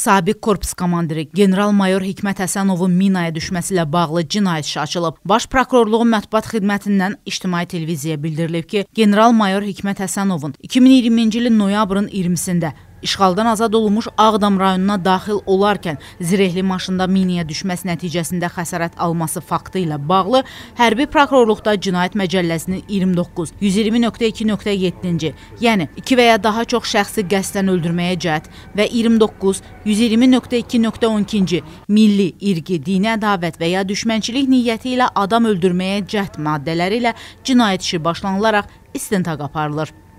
Sabiq korpus komandiri general-mayor Hikmət Həsənovun minaya düşməsi ilə bağlı cinayət işi açılıb. Baş prokurorluğun mətbuat xidmətindən ictimai televiziyaya bildirilib ki, general-mayor Hikmət Həsənovun 2020-ci ilin noyabrın 20-sində İşğaldan azad olunmuş Ağdam rayonuna daxil olarkən zirehli maşında miniyə düşməsi nəticəsində xəsarət alması faktı ilə bağlı hərbi prokurorluqda Cinayət Məcəlləsinin 29 120.2.7-ci, yəni 2 və ya daha çox şəxsi qəsdən öldürməyə cəhət və 29 120.2.12-ci milli irqi, dini ədavət və ya düşmənçilik niyyəti ilə adam öldürməyə cəhd maddələri ilə cinayət işi başlanılaraq istintaq aparılır.